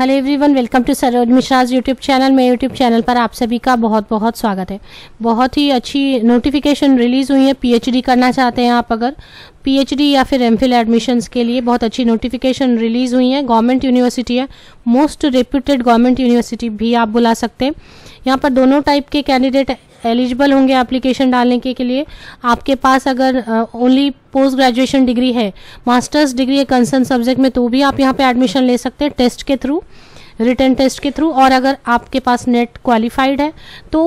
hello everyone welcome to Saroj Mishra's YouTube channel मेरे YouTube channel पर आप सभी का बहुत बहुत स्वागत है बहुत ही अच्छी नोटिफिकेशन रिलीज़ हुई है पीएचडी करना चाहते हैं आप अगर पीएचडी या फिर एमफिल एडमिशन्स के लिए बहुत अच्छी नोटिफिकेशन रिलीज़ हुई है गवर्नमेंट यूनिवर्सिटी है मोस्ट रेप्यूटेड गवर्नमेंट यूनिवर्सिटी भी आप बुला सकते हैं यहाँ पर दोनों टाइप के कैंडिडेट एलिजिबल होंगे एप्लीकेशन डालने के, के लिए आपके पास अगर ओनली पोस्ट ग्रेजुएशन डिग्री है मास्टर्स डिग्री है कंसर्न सब्जेक्ट में तो भी आप यहाँ पे एडमिशन ले सकते हैं टेस्ट के थ्रू रिटर्न टेस्ट के थ्रू और अगर आपके पास नेट क्वालिफाइड है तो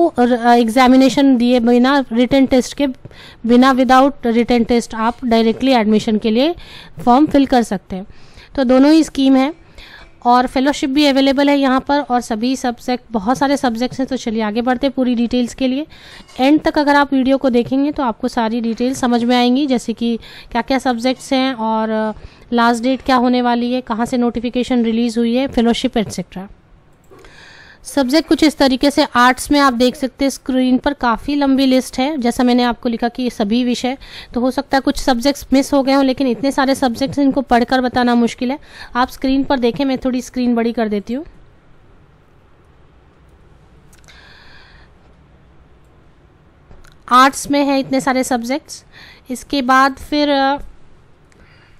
एग्जामिनेशन दिए बिना रिटर्न टेस्ट के बिना विदाउट रिटर्न टेस्ट आप डायरेक्टली एडमिशन के लिए फॉर्म फिल कर सकते हैं तो दोनों ही स्कीम है और फेलोशिप भी अवेलेबल है यहाँ पर और सभी सब्जेक्ट बहुत सारे सब्जेक्ट्स हैं तो चलिए आगे बढ़ते हैं पूरी डिटेल्स के लिए एंड तक अगर आप वीडियो को देखेंगे तो आपको सारी डिटेल्स समझ में आएंगी जैसे कि क्या क्या सब्जेक्ट्स हैं और लास्ट डेट क्या होने वाली है कहाँ से नोटिफिकेशन रिलीज़ हुई है फेलोशिप एट्सेट्रा सब्जेक्ट कुछ इस तरीके से आर्ट्स में आप देख सकते हैं स्क्रीन पर काफ़ी लंबी लिस्ट है जैसा मैंने आपको लिखा कि ये सभी विषय तो हो सकता है कुछ सब्जेक्ट्स मिस हो गए हों लेकिन इतने सारे सब्जेक्ट्स इनको पढ़कर बताना मुश्किल है आप स्क्रीन पर देखें मैं थोड़ी स्क्रीन बड़ी कर देती हूँ आर्ट्स में है इतने सारे सब्जेक्ट्स इसके बाद फिर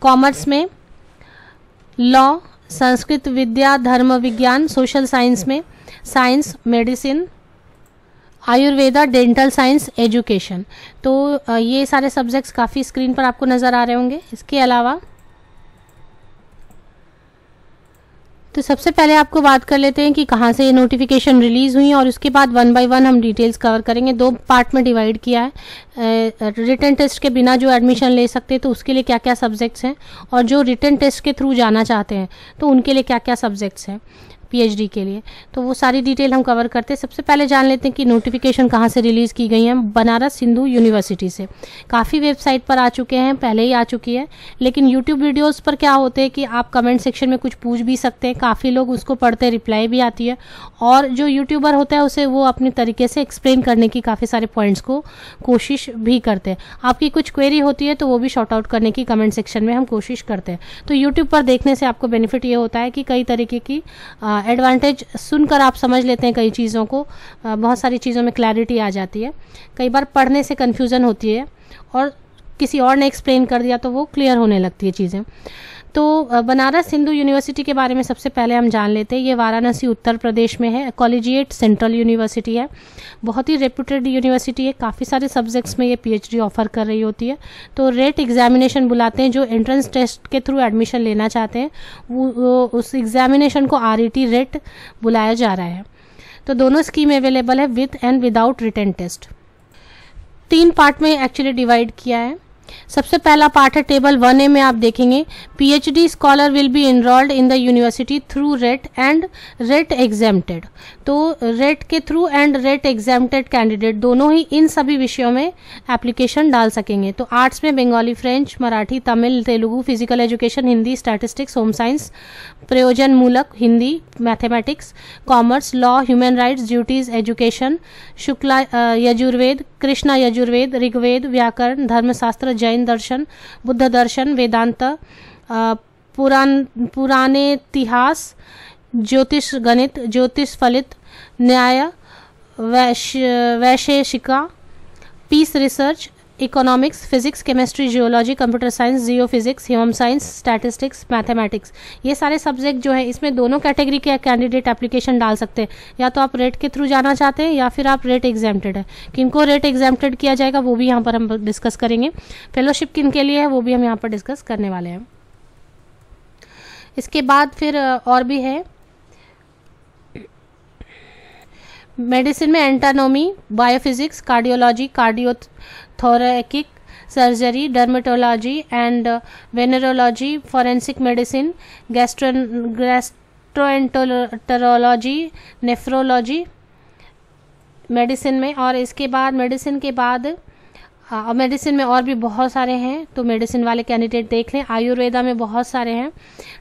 कॉमर्स में law Sanskrit Vidya Dharma Vigyan social science में science medicine Ayurveda dental science education तो ये सारे सब्जेक्ट्स काफ़ी स्क्रीन पर आपको नज़र आ रहे होंगे इसके अलावा तो सबसे पहले आपको बात कर लेते हैं कि कहाँ से ये नोटिफिकेशन रिलीज़ हुई और उसके बाद वन बाय वन हम डिटेल्स कवर करेंगे दो पार्ट में डिवाइड किया है रिटर्न टेस्ट के बिना जो एडमिशन ले सकते हैं तो उसके लिए क्या क्या सब्जेक्ट्स हैं और जो रिटर्न टेस्ट के थ्रू जाना चाहते हैं तो उनके लिए क्या क्या सब्जेक्ट्स हैं पीएचडी के लिए तो वो सारी डिटेल हम कवर करते हैं सबसे पहले जान लेते हैं कि नोटिफिकेशन कहाँ से रिलीज़ की गई है बनारस हिंदू यूनिवर्सिटी से काफ़ी वेबसाइट पर आ चुके हैं पहले ही आ चुकी है लेकिन यूट्यूब वीडियोज़ पर क्या होते हैं कि आप कमेंट सेक्शन में कुछ पूछ भी सकते हैं काफ़ी लोग उसको पढ़ते हैं रिप्लाई भी आती है और जो यूट्यूबर होता है उसे वो अपने तरीके से एक्सप्लेन करने की काफ़ी सारे पॉइंट्स को कोशिश भी करते हैं आपकी कुछ क्वेरी होती है तो वो भी शॉर्ट आउट करने की कमेंट सेक्शन में हम कोशिश करते हैं तो यूट्यूब पर देखने से आपको बेनिफिट ये होता है कि कई तरीके की एडवांटेज सुनकर आप समझ लेते हैं कई चीज़ों को बहुत सारी चीज़ों में क्लैरिटी आ जाती है कई बार पढ़ने से कन्फ्यूज़न होती है और किसी और ने एक्सप्लेन कर दिया तो वो क्लियर होने लगती है चीज़ें तो बनारस हिंदू यूनिवर्सिटी के बारे में सबसे पहले हम जान लेते हैं ये वाराणसी उत्तर प्रदेश में है कॉलेजिएट सेंट्रल यूनिवर्सिटी है बहुत ही रेप्यूटेड यूनिवर्सिटी है काफ़ी सारे सब्जेक्ट्स में ये पीएचडी ऑफर कर रही होती है तो रेट एग्जामिनेशन बुलाते हैं जो एंट्रेंस टेस्ट के थ्रू एडमिशन लेना चाहते हैं वो उस एग्जामिनेशन को आर रेट e बुलाया जा रहा है तो दोनों स्कीम अवेलेबल है with and without written test तीन पार्ट में एक्चुअली डिवाइड किया है सबसे पहला पार्ट है टेबल वन ए में आप देखेंगे PhD scholar will be enrolled in the university through RET and RET exempted तो रेट के through and RET exempted candidate दोनों ही इन सभी विषयों में एप्लीकेशन डाल सकेंगे तो आर्ट्स में Bengali French Marathi Tamil Telugu physical education Hindi statistics home science प्रयोजन मूलक Hindi mathematics commerce law human rights duties education Shukla Yajurveda Krishna Yajurveda Rigveda व्याकरण धर्मशास्त्र जैन दर्शन बुद्ध दर्शन वेदांत पुरान पुराने इतिहास ज्योतिष गणित ज्योतिष फलित न्याय वैश वैशेषिका peace research economics physics chemistry geology computer science geophysics home science statistics mathematics ये सारे सब्जेक्ट जो है इसमें दोनों कैटेगरी के कैंडिडेट एप्लीकेशन डाल सकते हैं या तो आप रेट के थ्रू जाना चाहते हैं या फिर आप रेट एग्जाम्प्टेड है किनको रेट एग्जाम्प्टेड किया जाएगा वो भी यहाँ पर हम डिस्कस करेंगे फेलोशिप किन के लिए है वो भी हम यहाँ पर डिस्कस करने वाले हैं इसके बाद फिर और भी है मेडिसिन में anatomy biophysics cardiology cardiothoracic surgery dermatology and venereology forensic medicine gastroenterology nephrology medicine में और इसके बाद मेडिसिन के बाद हाँ और मेडिसिन में और भी बहुत सारे हैं तो मेडिसिन वाले कैंडिडेट देख लें आयुर्वेदा में बहुत सारे हैं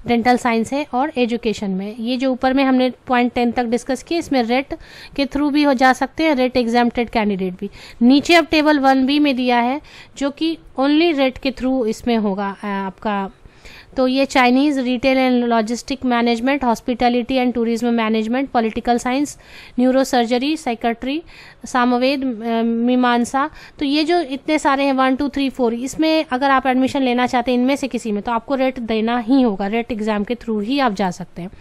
डेंटल साइंस है और एजुकेशन में ये जो ऊपर में हमने पॉइंट टेन तक डिस्कस किए इसमें रेट के थ्रू भी हो जा सकते हैं रेट एग्जामटेड कैंडिडेट भी नीचे अब टेबल वन बी में दिया है जो कि ओनली रेट के थ्रू इसमें होगा आपका तो ये Chinese retail and logistic management hospitality and tourism management political science neuro surgery secretary Samaveda मीमांसा तो ये जो इतने सारे हैं वन टू थ्री फोर इसमें अगर आप एडमिशन लेना चाहते हैं इनमें से किसी में तो आपको रेट देना ही होगा रेट एग्ज़ाम के थ्रू ही आप जा सकते हैं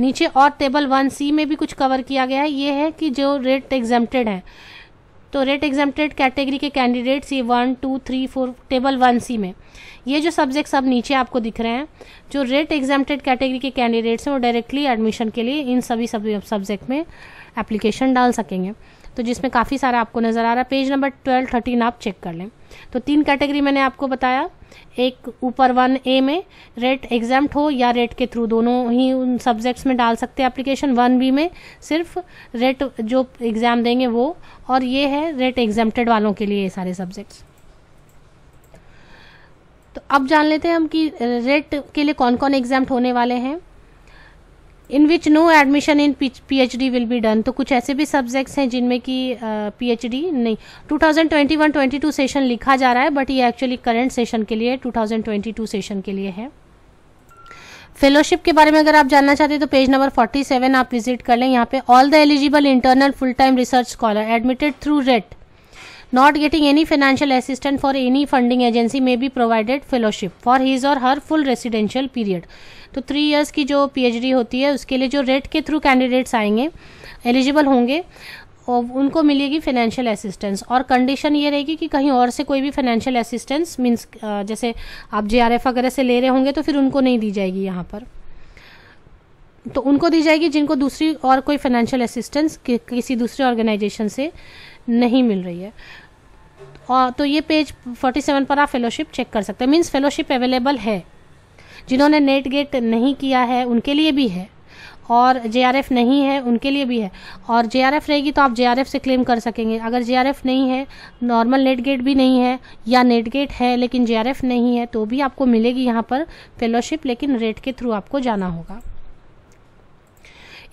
नीचे और टेबल वन सी में भी कुछ कवर किया गया है ये है कि जो रेट एग्जाम्प्टेड है तो रेट एग्जामेड कैटेगरी के कैंडिडेट्स ये one two three four table one C में ये जो सब्जेक्ट सब नीचे आपको दिख रहे हैं जो रेट एग्जामेटेड कैटेगरी के कैंडिडेट्स हैं वो डायरेक्टली एडमिशन के लिए इन सभी सब्जेक्ट में एप्लीकेशन डाल सकेंगे तो जिसमें काफ़ी सारा आपको नज़र आ रहा है पेज नंबर ट्वेल्व थर्टीन आप चेक कर लें तो तीन कैटेगरी मैंने आपको बताया एक ऊपर वन ए में रेट एग्जाम्ट हो या रेट के थ्रू दोनों ही उन सब्जेक्ट्स में डाल सकते हैं एप्लीकेशन वन बी में सिर्फ रेट जो एग्ज़ाम देंगे वो और ये है रेट एग्जाम्टेड वालों के लिए ये सारे सब्जेक्ट्स तो अब जान लेते हैं हम कि रेट के लिए कौन कौन एग्जाम्ट होने वाले हैं in which no admission in PhD will be done तो कुछ ऐसे भी सब्जेक्ट्स हैं जिनमें कि पीएचडी uh, नहीं 2021-22 सेशन लिखा जा रहा है बट ये एक्चुअली करंट सेशन के लिए 2022 सेशन के लिए है फेलोशिप के बारे में अगर आप जानना चाहते हैं तो पेज नंबर 47 आप विजिट कर लें यहाँ पे all the eligible internal full time research scholar admitted through RET not getting any financial assistant for any funding agency may be provided fellowship for his और हर फुल रेसिडेंशियल पीरियड तो three years की जो PhD होती है उसके लिए जो rate के थ्रू कैंडिडेट्स आएंगे एलिजिबल होंगे और उनको मिलेगी फाइनेंशियल असिस्टेंस और कंडीशन ये रहेगी कि कहीं और से कोई भी फाइनेंशियल असिस्टेंस मीन्स जैसे आप जे वगैरह से ले रहे होंगे तो फिर उनको नहीं दी जाएगी यहाँ पर तो उनको दी जाएगी जिनको दूसरी और कोई फाइनेंशियल असिस्टेंस कि, किसी दूसरे ऑर्गेनाइजेशन से नहीं मिल रही है और तो ये पेज 47 पर आप फेलोशिप चेक कर सकते हैं मीन्स फेलोशिप अवेलेबल है जिन्होंने नेट गेट नहीं किया है उनके लिए भी है और जे नहीं है उनके लिए भी है और जे रहेगी तो आप जे से क्लेम कर सकेंगे अगर जे नहीं है नॉर्मल नेट गेट भी नहीं है या नेट गेट है लेकिन जे नहीं है तो भी आपको मिलेगी यहाँ पर फेलोशिप लेकिन रेट के थ्रू आपको जाना होगा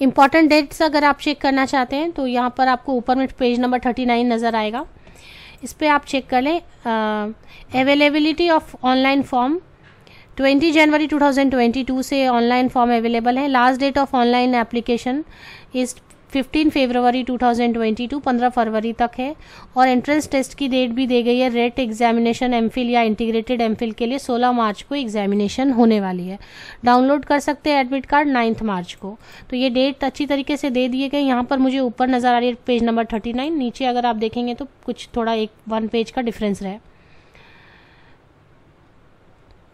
इंपॉर्टेंट डेट्स अगर आप चेक करना चाहते हैं तो यहाँ पर आपको ऊपर में पेज नंबर थर्टी नाइन नज़र आएगा इस पर आप चेक कर लें अवेलेबिलिटी ऑफ ऑनलाइन फॉर्म 20 जनवरी 2022 से ऑनलाइन फॉर्म अवेलेबल है last date of online application is 15 फरवरी 2022 15 फरवरी तक है और एंट्रेंस टेस्ट की डेट भी दे गई है रेट एग्जामिनेशन एमफिल या इंटीग्रेटेड एमफिल के लिए 16 मार्च को एग्जामिनेशन होने वाली है डाउनलोड कर सकते हैं एडमिट कार्ड 9th मार्च को तो ये डेट अच्छी तरीके से दे दिए गए यहाँ पर मुझे ऊपर नज़र आ रही है पेज नंबर 39 नीचे अगर आप देखेंगे तो कुछ थोड़ा एक वन पेज का डिफरेंस रहे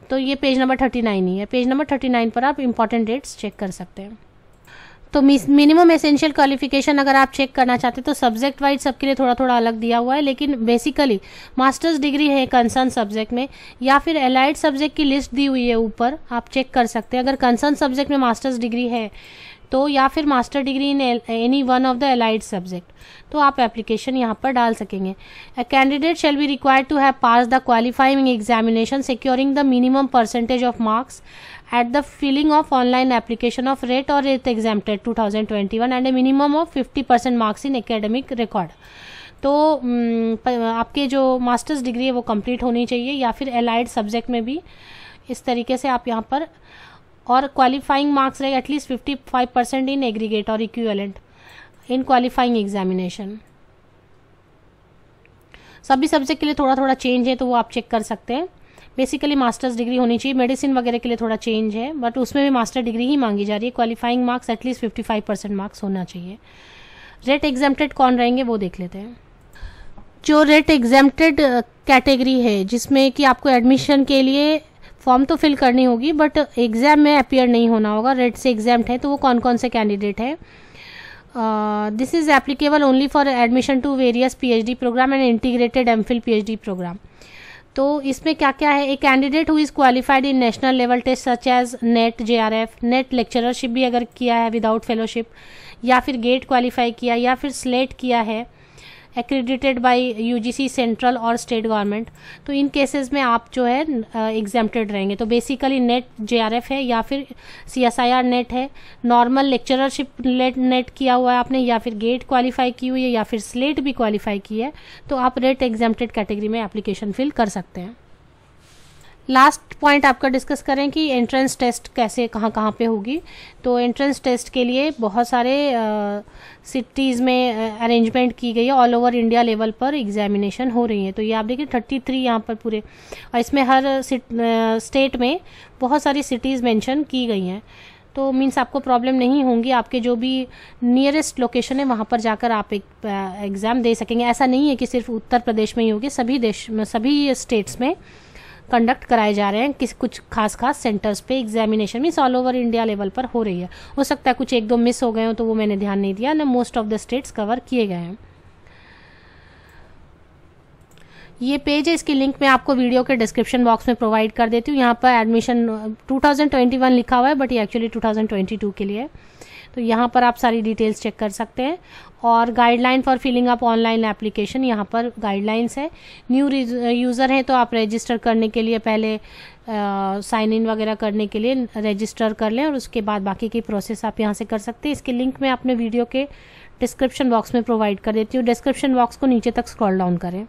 तो ये पेज नंबर थर्टी ही है पेज नंबर थर्टी पर आप इंपॉर्टेंट डेट्स चेक कर सकते हैं तो मिनिमम एसेंशियल क्वालिफिकेशन अगर आप चेक करना चाहते हैं तो सब्जेक्ट वाइज सबके लिए थोड़ा थोड़ा अलग दिया हुआ है लेकिन बेसिकली मास्टर्स डिग्री है कंसर्न सब्जेक्ट में या फिर एलाइड सब्जेक्ट की लिस्ट दी हुई है ऊपर आप चेक कर सकते हैं अगर कंसर्न सब्जेक्ट में मास्टर्स डिग्री है तो या फिर master degree in any one of the allied subject तो आप एप्लीकेशन यहाँ पर डाल सकेंगे a candidate shall be required to have pass the qualifying examination securing the minimum percentage of marks at the filling of online application of RET और RET exempted two thousand and a minimum of fifty percent marks in academic record तो आपके जो masters degree है वो complete होनी चाहिए या फिर एलाइड सब्जेक्ट में भी इस तरीके से आप यहाँ पर और क्वालिफाइंग मार्क्स रहे at least fifty five percent in aggregate और इक्विवेलेंट इन क्वालिफाइंग एग्जामिनेशन सभी सब्जेक्ट के लिए थोड़ा थोड़ा चेंज है तो वो आप चेक कर सकते हैं बेसिकली मास्टर्स डिग्री होनी चाहिए मेडिसिन वगैरह के लिए थोड़ा चेंज है बट उसमें भी मास्टर डिग्री ही मांगी जा रही है qualifying marks at least fifty five percent marks होना चाहिए रेट एग्जेम्प्टेड कौन रहेंगे वो देख लेते हैं जो रेट एग्जेम्प्टेड कैटेगरी है जिसमें कि आपको एडमिशन के लिए फॉर्म तो फिल करनी होगी बट एग्ज़ाम में अपियर नहीं होना होगा रेड से एग्जाम है तो वो कौन कौन से कैंडिडेट है this is applicable only for admission to various PhD program and integrated MPhil PhD program तो इसमें क्या क्या है a candidate who is qualified in national level test such as NET J R F NET lectureship भी अगर किया है without fellowship या फिर गेट क्वालिफाई e किया या फिर स्लेट किया है एक्रेडिटेड जी यूजीसी सेंट्रल और स्टेट गवर्नमेंट तो इन केसेस में आप जो है uh, रहेंगे तो बेसिकली नेट जेआरएफ है या फिर सीएसआईआर नेट है नॉर्मल लेक्चररशिप नेट किया हुआ है आपने या फिर गेट क्वालिफाई की हुई है या फिर स्लेट भी क्वालिफाई की है तो आप रेट एग्जाम्प्टेड कैटेगरी में एप्लीकेशन फिल कर सकते हैं लास्ट पॉइंट आपका डिस्कस करें कि एंट्रेंस टेस्ट कैसे कहाँ कहाँ पे होगी तो एंट्रेंस टेस्ट के लिए बहुत सारे सिटीज़ में अरेंजमेंट की गई है ऑल ओवर इंडिया लेवल पर एग्जामिनेशन हो रही है तो ये आप देखिए थर्टी थ्री यहाँ पर पूरे और इसमें हर स्टेट में बहुत सारी सिटीज़ मेंशन की गई हैं तो मीन्स आपको प्रॉब्लम नहीं होंगी आपके जो भी नियरेस्ट लोकेशन है वहाँ पर जाकर आप एक एग्ज़ाम दे सकेंगे ऐसा नहीं है कि सिर्फ उत्तर प्रदेश में ही होगी सभी देश सभी स्टेट्स में कंडक्ट कराए जा रहे हैं किस कुछ खास खास सेंटर्स पे एग्जामिनेशन मीस ऑल ओवर इंडिया लेवल पर हो रही है हो सकता है कुछ एक दो मिस हो गए हो तो वो मैंने ध्यान नहीं दिया ना most of the states cover किए गए हैं ये पेज है इसकी लिंक मैं आपको वीडियो के डिस्क्रिप्शन बॉक्स में प्रोवाइड कर देती हूँ यहाँ पर एडमिशन 2021 uh, लिखा हुआ है बट ये एक्चुअली 2022 के लिए है तो यहाँ पर आप सारी डिटेल्स चेक कर सकते हैं और guideline for filling up online application यहाँ पर गाइडलाइंस है न्यू यूज़र हैं तो आप रजिस्टर करने के लिए पहले साइन इन वगैरह करने के लिए रजिस्टर कर लें और उसके बाद बाकी की प्रोसेस आप यहाँ से कर सकते हैं इसके लिंक मैं अपने वीडियो के डिस्क्रिप्शन बॉक्स में प्रोवाइड कर देती हूँ डिस्क्रिप्शन बॉक्स को नीचे तक स्क्रॉल डाउन करें